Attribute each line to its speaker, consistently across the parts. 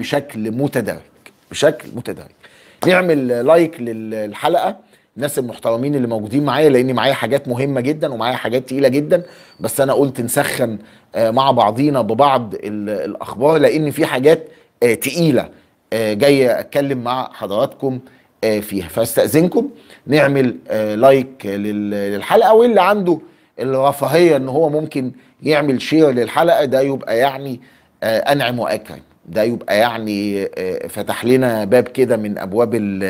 Speaker 1: بشكل متدرج بشكل متدرج نعمل لايك للحلقه الناس المحترمين اللي موجودين معايا لاني معايا حاجات مهمه جدا ومعايا حاجات تقيله جدا بس انا قلت نسخن آه، مع بعضينا ببعض الاخبار لان في حاجات آه، تقيله آه، جايه اتكلم مع حضراتكم فيها فاستاذنكم نعمل لايك للحلقه واللي عنده الرفاهيه ان هو ممكن يعمل شير للحلقه ده يبقى يعني انعم واكرم ده يبقى يعني آه، فتح لنا باب كده من ابواب الـ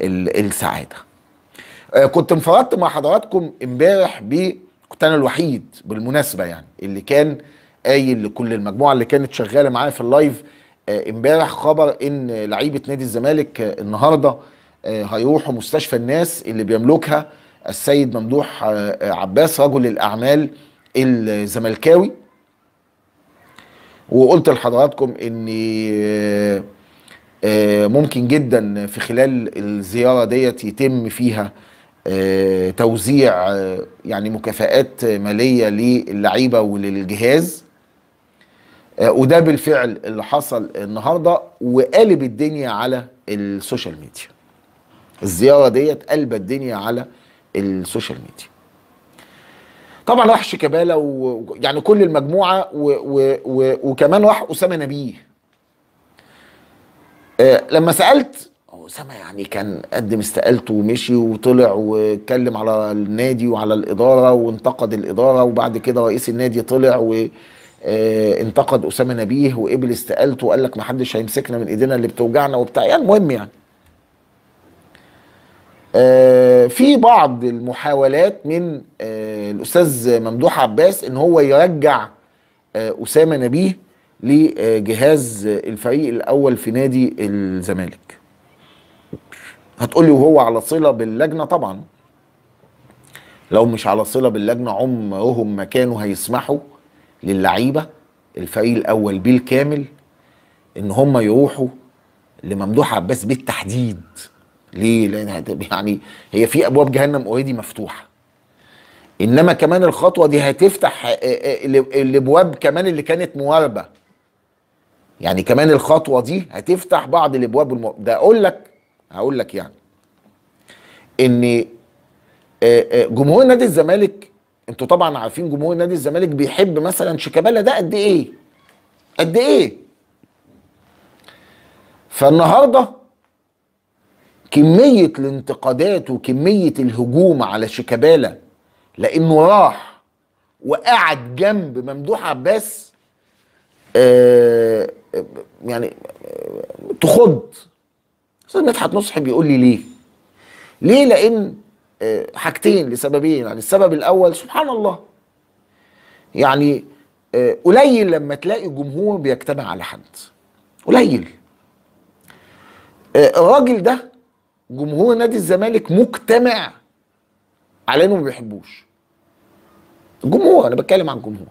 Speaker 1: الـ السعاده آه، كنت انفردت مع حضراتكم امبارح ب كنت انا الوحيد بالمناسبه يعني اللي كان قايل لكل المجموعه اللي كانت شغاله معايا في اللايف آه، امبارح خبر ان لعيبه نادي الزمالك النهارده هيروحوا مستشفى الناس اللي بيملكها السيد ممدوح عباس رجل الاعمال الزملكاوي وقلت لحضراتكم ان آه، آه، ممكن جدا في خلال الزياره ديت يتم فيها آه، توزيع يعني مكافآت ماليه للعيبه وللجهاز وده بالفعل اللي حصل النهارده وقالب الدنيا على السوشيال ميديا الزياره ديت قلبت الدنيا على السوشيال ميديا طبعا راح شيكابالا ويعني كل المجموعه و... و... و... وكمان راح اسامه نبيه آه لما سالت اسامه يعني كان قدم استقالته ومشي وطلع واتكلم على النادي وعلى الاداره وانتقد الاداره وبعد كده رئيس النادي طلع و آه انتقد اسامه نبيه وقبل استقالته وقال لك ما حدش هيمسكنا من ايدينا اللي بتوجعنا وبتاع يعني المهم يعني آه في بعض المحاولات من آه، الاستاذ ممدوح عباس ان هو يرجع آه، اسامه نبيه لجهاز الفريق الاول في نادي الزمالك هتقولي وهو على صله باللجنه طبعا لو مش على صله باللجنه عمرهم ما كانوا هيسمحوا للعيبه الفريق الاول بالكامل ان هم يروحوا لممدوح عباس بالتحديد ليه؟ لان يعني هي في ابواب جهنم اوريدي مفتوحه انما كمان الخطوه دي هتفتح آه، آه، الابواب كمان اللي كانت مواربه يعني كمان الخطوه دي هتفتح بعض الابواب المو... ده اقول لك هقول لك يعني ان آه، جمهور نادي الزمالك انتوا طبعا عارفين جمهور نادي الزمالك بيحب مثلا شيكابالا ده قد ايه قد ايه فالنهارده كمية الانتقادات وكمية الهجوم على شيكابالا لأنه راح وقعد جنب ممدوح عباس ااا آه، آه، يعني آه، تخض استاذ مدحت نصحي بيقول لي ليه؟ ليه؟ لأن حاجتين لسببين يعني السبب الأول سبحان الله يعني قليل لما تلاقي جمهور بيجتمع على حد قليل الراجل ده جمهور نادي الزمالك مجتمع على انه ما بيحبوش الجمهور انا بتكلم عن الجمهور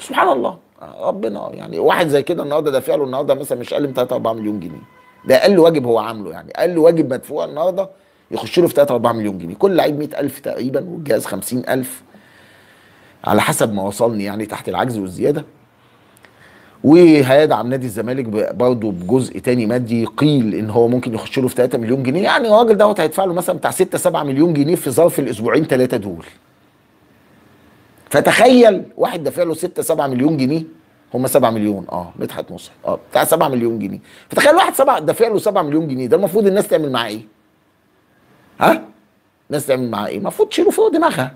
Speaker 1: سبحان الله ربنا يعني واحد زي كده النهارده دافع له النهارده مثلا مش اقل من 3 4 مليون جنيه ده اقل واجب هو عامله يعني اقل واجب مدفوع النهارده يخش له في 3 4 مليون جنيه كل لعيب 100000 تقريبا والجهاز 50000 على حسب ما وصلني يعني تحت العجز والزياده وهيدعم نادي الزمالك برضه بجزء تاني مادي قيل ان هو ممكن يخش له في 3 مليون جنيه يعني الراجل دوت هيدفع له مثلا بتاع 6 7 مليون جنيه في ظرف الاسبوعين ثلاثه دول فتخيل واحد دافع له 6 7 مليون جنيه هم 7 مليون اه مدحت نصر اه بتاع 7 مليون جنيه فتخيل واحد سبعة دافع له 7 مليون جنيه ده المفروض الناس تعمل معاه ايه؟ ها؟ الناس تعمل معاه ايه؟ المفروض تشيله فوق دماغها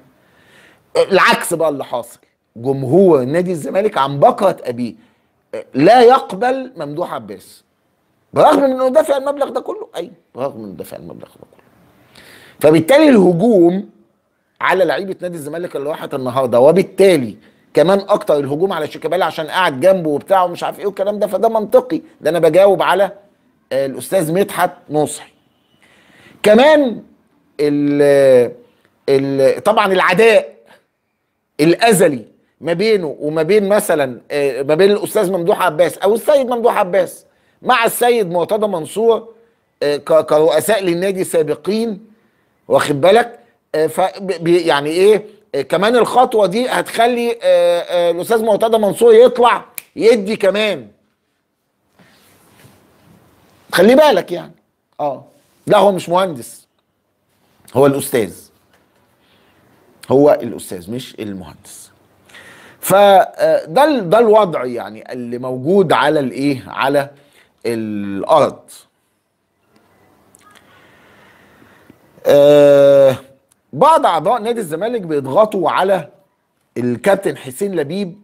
Speaker 1: العكس بقى اللي حاصل جمهور نادي الزمالك عن بكره ابيه لا يقبل ممدوح عباس برغم انه دافع المبلغ ده كله ايوه برغم انه دافع المبلغ ده كله فبالتالي الهجوم على لعيبه نادي الزمالك اللي راحت النهارده وبالتالي كمان اكتر الهجوم على شيكابالا عشان قاعد جنبه وبتاع ومش عارف ايه والكلام ده فده منطقي ده انا بجاوب على آه، الاستاذ مدحت نصحي كمان ال ال طبعا العداء الازلي ما بينه وما بين مثلا آه، ما بين الاستاذ ممدوح عباس او السيد ممدوح عباس مع السيد معتضى منصور آه، كرؤساء للنادي سابقين واخد بالك آه، يعني ايه كمان الخطوه دي هتخلي الاستاذ معتضى منصور يطلع يدي كمان خلي بالك يعني اه لا هو مش مهندس هو الاستاذ هو الاستاذ مش المهندس فده آه، ده الوضع يعني اللي موجود على الايه على الارض آه، بعض اعضاء نادي الزمالك بيضغطوا على الكابتن حسين لبيب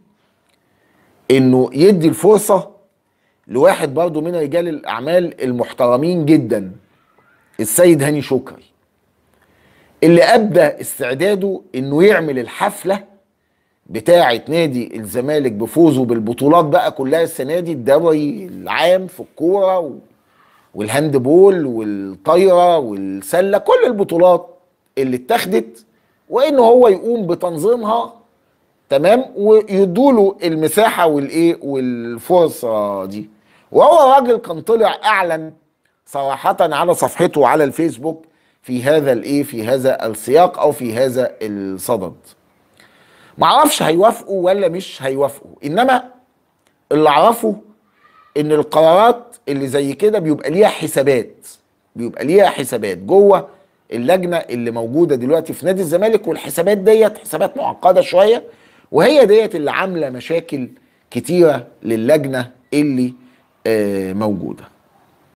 Speaker 1: انه يدي الفرصه لواحد برضه من رجال الاعمال المحترمين جدا السيد هاني شكري اللي ابدى استعداده انه يعمل الحفله بتاعه نادي الزمالك بفوزه بالبطولات بقى كلها السنه دي الدوري العام في الكوره والهاند والهاندبول والطايره والسله كل البطولات اللي اتخذت وان هو يقوم بتنظيمها تمام ويدوله المساحه والايه والفرصه دي وهو راجل كان طلع اعلن صراحه على صفحته على الفيسبوك في هذا الايه في هذا السياق او في هذا الصدد معرفش هيوافقوا ولا مش هيوافقوا انما اللي اعرفه ان القرارات اللي زي كده بيبقى ليها حسابات بيبقى ليها حسابات جوه اللجنه اللي موجوده دلوقتي في نادي الزمالك والحسابات ديت حسابات معقده شويه وهي ديت اللي عامله مشاكل كتيره للجنه اللي آه، موجوده